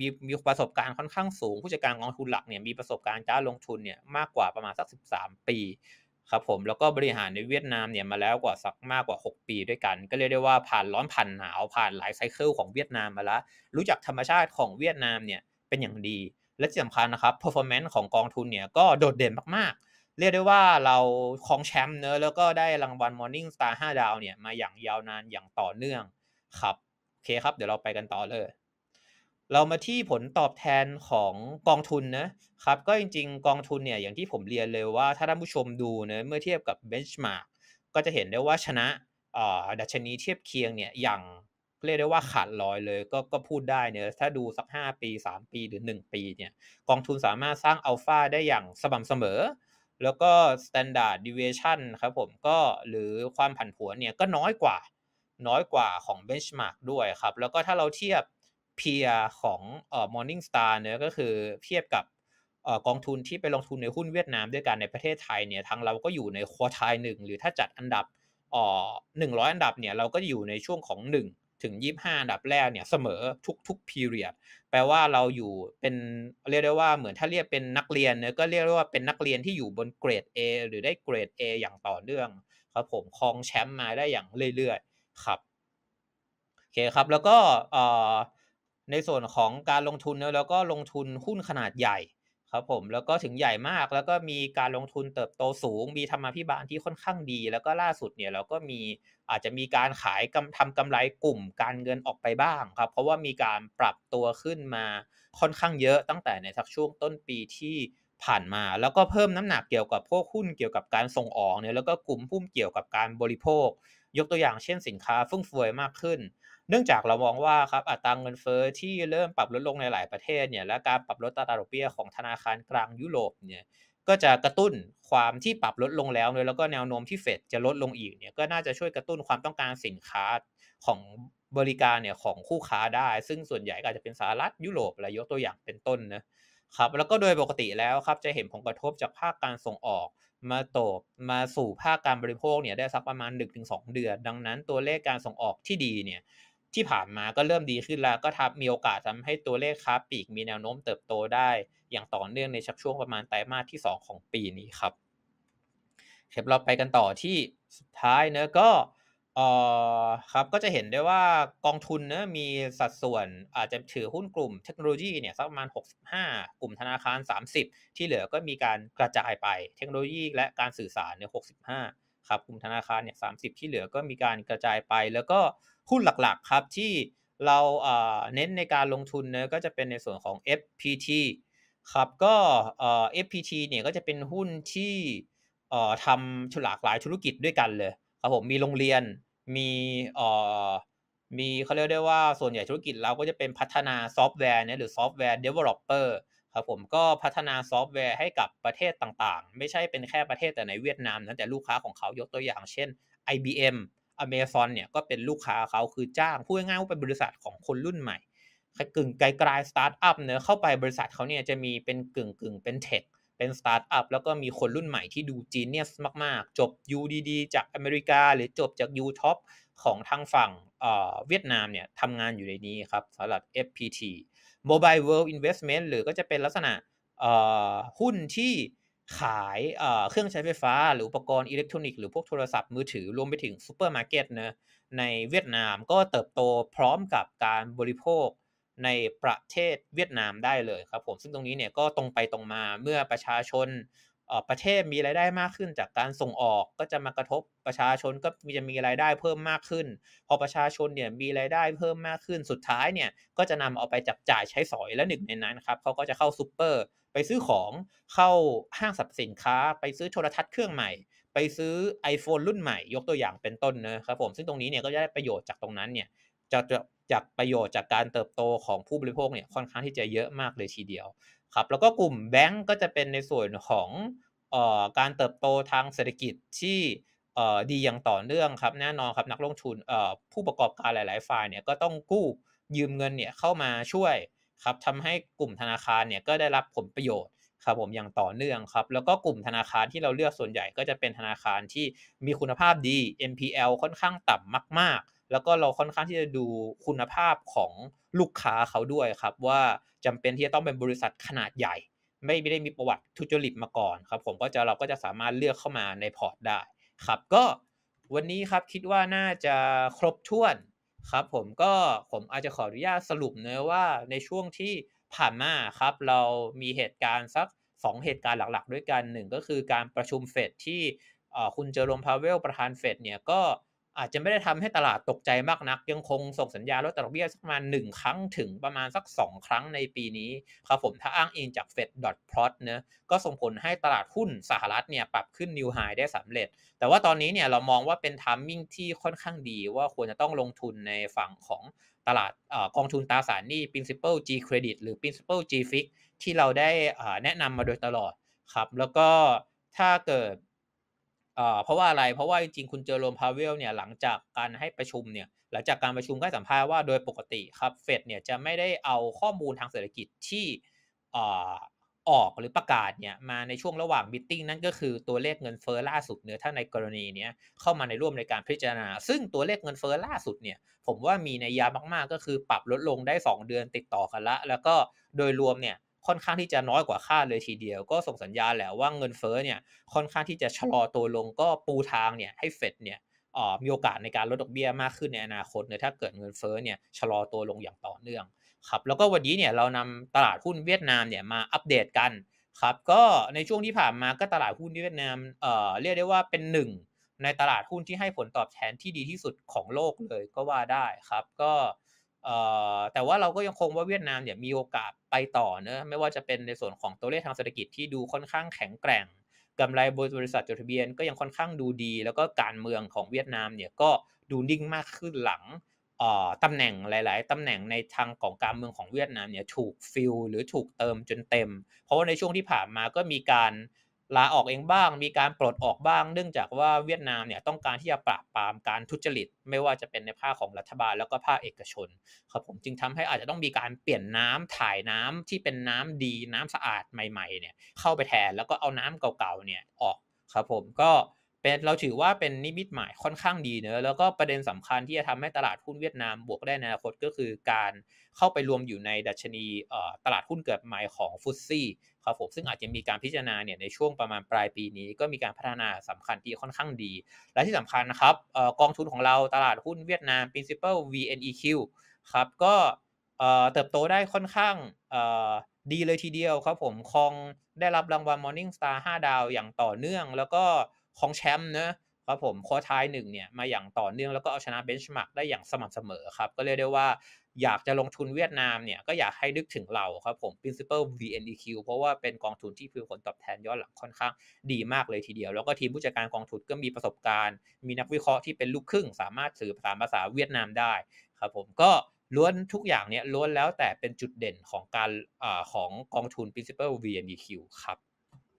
มีมีประสบการณ์ค่อนข้างสูง ผู้จัดการกองทุนหลักเนี่ยมีประสบการณ์การลงทุนเนี่ยมากกว่าประมาณสัก13 ปีครับผมแล้วก็บริหารในเวียดนามเนี่ยมาแล้วกว่าสักมากกว่า 6 ปีด้วยกัน ก็เรียกได้ว่าผ่านร้อนผ่านหนาวผ่านหลายไซเคิลของเวียดนามมาแล้วรู้จักธรรมชาติของเวียดนามเนี่ยเป็นอย่างดีและที่สำคัญนะครับ performance ของกองทุนเนี่ยก็โดดเด่นมากๆ เรียกได้ว่าเราครองแชมป์เนอะแล้วก็ได้รางวัล Morning Star 5ดาวเนี่ยมาอย่างยาวนานอย่างต่อเนื่องครับโอเคครับเดี๋ยวเราไปกันต่อเลยเรามาที่ผลตอบแทนของกองทุนนะครับก็จริงๆ กองทุนเนี่ยอย่างที่ผมเรียนเลยว่าถ้าท่านผู้ชมดูนะเมื่อเทียบกับเบนช์มาร์กก็จะเห็นได้ว่าชนะดัชนีเทียบเคียงเนี่ยอย่างเรียกได้ว่าขาดลอยเลยก็ก็พูดได้เนี่ยถ้าดูสัก5ปี 3 ปีหรือ 1 ปีเนี่ยกองทุนสามารถสร้างอัลฟาได้อย่างสม่ำเสมอ แล้วก็ standard deviation ครับผมก็หรือความผันผวนเนี่ยก็น้อยกว่าน้อยกว่าของ benchmark ด้วยครับแล้วก็ถ้าเราเทียบเพียของเอ่อ Morning Star เนี่ยก็คือเทียบกับกองทุนที่ไปลงทุนในหุ้นเวียดนามด้วยกันในประเทศไทยเนี่ยทางเราก็อยู่ในควอไทหนึ่งหรือถ้าจัดอันดับหนึ่งร้อยอันดับเนี่ยเราก็อยู่ในช่วงของหนึ่งถึงยี่ห้าอันดับแรกเนี่ยเสมอทุกทุกพีเรียดแปลว่าเราอยู่เป็นเรียกได้ว่าเหมือนถ้าเรียกเป็นนักเรียนเนี่ยก็เรียกได้ว่าเป็นนักเรียนที่อยู่บนเกรด A หรือได้เกรด A อย่างต่อเนื่องครับผมครองแชมป์มาได้อย่างเรื่อยๆครับโอเคครับแล้วก็เอ่อในส่วนของการลงทุนเนี่ยเราก็ลงทุนหุ้นขนาดใหญ่ ครับผมแล้วก็ถึงใหญ่มาก แล้วก็มีการลงทุนเติบโตสูงมีธรรมาภิบาลที่ค่อนข้างดี แล้วก็ล่าสุดเนี่ยเราก็มีอาจจะมีการขายกำทำกำไรกลุ่มการเงินออกไปบ้างครับ เพราะว่ามีการปรับตัวขึ้นมาค่อนข้างเยอะตั้งแต่ในทักช่วงต้นปีที่ผ่านมา แล้วก็เพิ่มน้ำหนักเกี่ยวกับพวกหุ้นเกี่ยวกับการส่งออกเนี่ยแล้วก็กลุ่มหุ้นเกี่ยวกับการบริโภคยกตัวอย่างเช่นสินค้าฟุ่มเฟือยมากขึ้น เนื่องจากเรามองว่าครับอัตราเงินเฟอ้อที่เริ่มปรับลดลงในหลายประเทศเนี่ยและการปรับลดตาตราดอกเบี้ยของธนาคารกลางยุโรปเนี่ย ก็จะกระตุ้นความที่ปรับลดลงแล้วเลยแล้วก็แนวโน้มที่เฟดจะลดลงอีกเนี่ยก็น่าจะช่วยกระตุ้นความต้องการสินค้าของบริการเนี่ยของคู่ค้าได้ ซึ่งส่วนใหญ่ก็จะเป็นสหรัฐยุโรปอะไรยกตัวอย่างเป็นต้นนะครับแล้วก็โดยปกติแล้วครับจะเห็นผลกระทบจากภาคการส่งออกมาโตบมาสู่ภาคการบริโภคเนี่ย ได้สักประมาณ 1-2 เดือน ดังนั้นตัวเลขการส่งออกที่ดีเนี่ยที่ผ่านมาก็เริ่มดีขึ้นแล้วก็ทับมีโอกาสทำให้ตัวเลขค้าปลีกมีแนวโน้มเติบโตได้ อย่างต่อเนื่องในช่วงประมาณไตรมาสที่ 2 ของปีนี้ครับเเราไปกันต่อที่สุดท้ายเนะก็เอ่อครับก็จะเห็นได้ว่ากองทุนนะมีสัดส่วนอาจจะถือหุ้นกลุ่มเทคโนโลยีเนี่ยสักประมาณ65 กลุ่มธนาคาร 30 ที่เหลือก็มีการกระจายไปเทคโนโลยีและการสื่อสารเนี่ย65 ครับกลุ่มธนาคารเนี่ย30 ที่เหลือก็มีการกระจายไปแล้วก็หุ้นหลักๆครับที่เราเน้นในการลงทุนนะก็จะเป็นในส่วนของ FPT ครับก็เอ่อ FPT เนี่ยก็จะเป็นหุ้นที่เอ่อทำหลากหลายธุรกิจด้วยกันเลยครับผมมีโรงเรียนมีเอ่อมีเขาเรียกได้ว่าส่วนใหญ่ธุรกิจเราก็จะเป็นพัฒนาซอฟต์แวร์เนี่ยหรือซอฟต์แวร์เดเวลลอปเปอร์ครับผมก็พัฒนาซอฟต์แวร์ให้กับประเทศต่างๆ ไม่ใช่เป็นแค่ประเทศแต่ในเวียดนามนะแต่ลูกค้าของเขายกตัวอย่าง เช่น IBM Amazon เนี่ยก็เป็นลูกค้าเขาคือจ้างพูดง่ายๆว่าเป็นบริษัทของคนรุ่นใหม่ กึ่งไกลๆสตาร์ทอัพเนอะเข้าไปบริษัทเขาเนี่ยจะมีเป็นกึ่งก่เป็นเทคเป็นสตาร์ทอัพแล้วก็มีคนรุ่นใหม่ที่ดูจีเนียสมากๆ จบ UDD จากอเมริกา หรือจบจาก UTOP ของทางฝั่งเวียดนามเนี่ยทำงานอยู่ในนี้ครับสำหรับ FPT Mobile World Investment หรือก็จะเป็นลักษณะหุ้นที่ขายเครื่องใช้ไฟฟ้า หรืออุปกรณ์อิเล็กทรอนิกส์หรือพวกโทรศัพท์มือถือรวมไปถึงซูเปอร์มาร์เก็ตนะในเวียดนามก็เติบโตพร้อมกับการบริโภคในประเทศเวียดนามได้เลยครับผมซึ่งตรงนี้เนี่ยก็ตรงไปตรงมาเมื่อประชาชนประเทศมีรายได้มากขึ้น จากการส่งออกก็จะมากระทบประชาชนก็จะมีรายได้เพิ่มมากขึ้น พอประชาชนเนี่ยมีรายได้เพิ่มมากขึ้น สุดท้ายเนี่ยก็จะนำเอาไปจับจ่ายใช้สอยและหนึ่งในนั้นครับเขาก็จะเข้าซูเปอร์ ไปซื้อของเข้าห้างสรรพสินค้า ไปซื้อโทรทัศน์เครื่องใหม่ ไปซื้อ iPhone รุ่นใหม่ ยกตัวอย่างเป็นต้นนะครับผมซึ่งตรงนี้เนี่ยก็จะได้ประโยชน์จากตรงนั้นเนี่ยจะจะจากประโยชน์จากการเติบโตของผู้บริโภคเนี่ยค่อนข้างที่จะเยอะมากเลยทีเดียวครับแล้วก็กลุ่มแบงก์ก็จะเป็นในส่วนของออการเติบโตทางเศรษฐกิจที่ดีอย่างต่อเนื่องครับแน่นอนครับนักลงทุนผู้ประกอบการหลาย ๆฝ่ายเนี่ยก็ต้องกู้ยืมเงินเนี่ยเข้ามาช่วยครับทำให้กลุ่มธนาคารเนี่ยก็ได้รับผลประโยชน์ครับผมอย่างต่อเนื่องครับแล้วก็กลุ่มธนาคารที่เราเลือกส่วนใหญ่ ก็จะเป็นธนาคารที่มีคุณภาพดี NPL ค่อนข้างต่ำมากแล้วก็เราค่อนข้างที่จะดูคุณภาพของลูกค้าเขาด้วยครับ ว่าจำเป็นที่จะต้องเป็นบริษัทขนาดใหญ่ไม่ได้มีประวัติทุจริตมาก่อนครับผมก็จะเราก็จะสามารถเลือกเข้ามาในพอร์ตได้ ครับก็วันนี้ครับคิดว่าน่าจะครบถ้วนครับ ผมก็ผมอาจจะขออนุญาตสรุปเนื้อว่าในช่วงที่ผ่านมาครับ เรามีเหตุการณ์สัก2เหตุการณ์หลักๆ ด้วยกันหนึ่งก็คือการประชุมเฟดที่คุณเจอรมพาเวลประธานเฟดเนี่ยก็อาจจะไม่ได้ทำให้ตลาดตกใจมากนัก ยังคงส่งสัญญาลดดอกเบี้ยสักประมาณ1ครั้งถึงประมาณสัก 2 ครั้งในปีนี้ครับผมถ้าอ้างอิงจาก f e d p l o t เนะก็ส่งผลให้ตลาดหุ้นสหรัฐเนี่ยปรับขึ้นนิวไฮได้สำเร็จ แต่ว่าตอนนี้เนี่ยเรามองว่าเป็นทัมมิ่งที่ค่อนข้างดีว่าควรจะต้องลงทุนในฝั่งของตลาดกองทุนตราสารหนี้ principal G credit หรือ principal G fix ที่เราได้แนะนำมาโดยตลอดครับแล้วก็ถ้าเกิดเพราะว่าอะไรเพราะว่าจริงๆคุณเจอโรมพาเวลเนี่ยหลังจากการให้ประชุมเนี่ยหลังจากการประชุมก็สัมภาษณ์ว่าโดยปกติครับเฟดเนี่ยจะไม่ได้เอาข้อมูลทางเศรษฐกิจที่ออกหรือประกาศเนี่ยมาในช่วงระหว่างมิ팅นั่นก็คือตัวเลขเงินเฟ้อล่าสุดเนื้อถ้าในกรณีเนี้ยเข้ามาในร่วมในการพิจารณาซึ่งตัวเลขเงินเฟ้อล่าสุดเนี่ยผมว่ามีในยามากๆก็คือปรับลดลงได้2เดือนติดต่อกันละแล้วก็โดยรวมเนี่ยค่อนข้างที่จะน้อยกว่าคาดเลยทีเดียว ก็ส่งสัญญาณแล้วว่าเงินเฟ้อเนี่ย ค่อนข้างที่จะชะลอตัวลง ก็ปูทางเนี่ยให้เฟดเนี่ยมีโอกาสในการลดดอกเบี้ยมากขึ้นในอนาคตเนี่ยถ้าเกิดเงินเฟ้อเนี่ยชะลอตัวลงอย่างต่อเนื่อง ครับ แล้วก็วันนี้เนี่ยเรานำตลาดหุ้นเวียดนามเนี่ยมาอัปเดตกัน ครับ ก็ในช่วงที่ผ่านมา ก็ตลาดหุ้นเวียดนามเอ่อเรียกได้ว่าเป็นหนึ่งในตลาดหุ้นที่ให้ผลตอบแทนที่ดีที่สุดของโลกเลย ก็ว่าได้ครับ ก็แต่ว่าเราก็ยังคงว่าเวียดนามเนี่ยมีโอกาสไปต่อเนะไม่ว่าจะเป็นในส่วนของตัวเลขทางเศรษฐกิจที่ดูค่อนข้างแข็งแกร่งกำไรบริษัทจดทะเบียนก็ยังค่อนข้างดูดี แล้วก็การเมืองของเวียดนามเนี่ยก็ดูนิ่งมากขึ้นหลังตำแหน่งหลาย ๆตำแหน่งในทางของการเมืองของเวียดนามเนี่ยถูกฟิลหรือถูกเติมจนเต็ม เพราะว่าในช่วงที่ผ่านมาก็มีการลาออกเองบ้าง มีการปลดออกบ้าง เนื่องจากว่าเวียดนามเนี่ยต้องการที่จะปราบปรามการทุจริต ไม่ว่าจะเป็นในภาคของรัฐบาลแล้วก็ภาคเอกชนครับผมจึงทำให้อาจจะต้องมีการเปลี่ยนน้ำถ่ายน้ำที่เป็นน้ำดีน้ำสะอาดใหม่ ๆเนี่ยเข้าไปแทนแล้วก็เอาน้ำเก่าๆเนี่ยออกครับผมก็เป็นเราถือว่าเป็นนิมิตใหม่ค่อนข้างดีเนอะแล้วก็ประเด็นสำคัญที่จะทำให้ตลาดหุ้นเวียดนามบวกได้ในอนาคตก็คือการเข้าไปรวมอยู่ในดัชนีตลาดหุ้นเกิดใหม่ของฟุตซี่ครับผมซึ่งอาจจะมีการพิจารณาเนี่ยในช่วงประมาณปลายปีนี้ก็มีการพัฒนาสำคัญที่ค่อนข้างดี และที่สำคัญนะครับกองทุนของเราตลาดหุ้นเวียดนาม principal VNEQ ครับก็เติบโตได้ค่อนข้างดีเลยทีเดียวครับผมคองได้รับรางวัล Morning Star 5ดาวอย่างต่อเนื่อง แล้วก็คองแชมป์นะครับผมคอท้ายหนึ่งเนี่ยมาอย่างต่อเนื่อง แล้วก็เอาชนะเบนช์มาร์กได้อย่างสม่ำเสมอครับ ก็เรียกได้ว่าอยากจะลงทุนเวียดนามเนี่ยก็อยากให้นึกถึงเราครับผม p r i n c i p l e VNEQ เพราะว่าเป็นกองทุนที่มีผลตอบแทนย้อนหลังค่อนข้าง ดีมากเลยทีเดียว แล้วก็ทีมผู้จัดการกองทุนก็มีประสบการณ์ มีนักวิเคราะห์ที่เป็นลูกครึ่ง สามารถสื่อสารภาษาเวียดนามได้ครับ ผม ก็ล้วนทุกอย่างเนี่ยล้วนแล้วแต่เป็นจุดเด่นของการอของกองทุน principal v n d q ครับ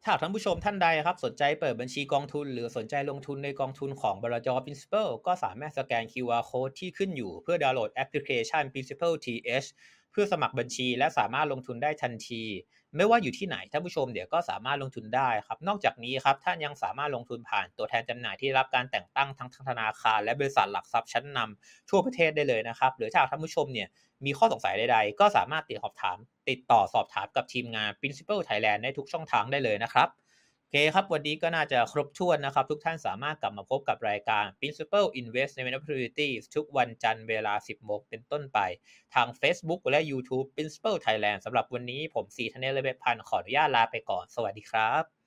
ถ้าท่านผู้ชมท่านใดครับสนใจเปิดบัญชีกองทุน หรือสนใจลงทุนในกองทุนของบรจ p r i n c i p l ก็สามารถสแกน QR Code ที่ขึ้นอยู่เพื่อดาวน์โหลดแอปพลิเคชัน p r i n c i p l TH เพื่อสมัครบัญชีและสามารถลงทุนได้ทันทีไม่ว่าอยู่ที่ไหนท่านผู้ชมเดี๋ยวก็สามารถลงทุนได้ครับ นอกจากนี้ครับท่านยังสามารถลงทุนผ่านตัวแทนจำหน่ายที่รับการแต่งตั้งทั้งธนาคารและบริษัทหลักทรัพย์ชั้นนำทั่วประเทศได้เลยนะครับหรือถ้าท่านผู้ชมเนี่ยมีข้อสงสัยใดๆ ก็สามารถติดสอบถาม ติดต่อสอบถามกับทีมงาน Principal Thailand ได้ทุกช่องทางได้เลยนะครับเคครับวันนี้ก็น่าจะครบถ้วนนะครับ ทุกท่านสามารถกลับมาพบกับรายการ Principal i n v e s t in n t o p p r t u n i t i e s ทุกวันจันทร์เวลา10โมงเป็นต้นไป ทาง Facebook และ YouTube Principal Thailand สำหรับวันนี้ผมสีทเนเลเวพัน ขออนุญาตลาไปก่อนสวัสดีครับ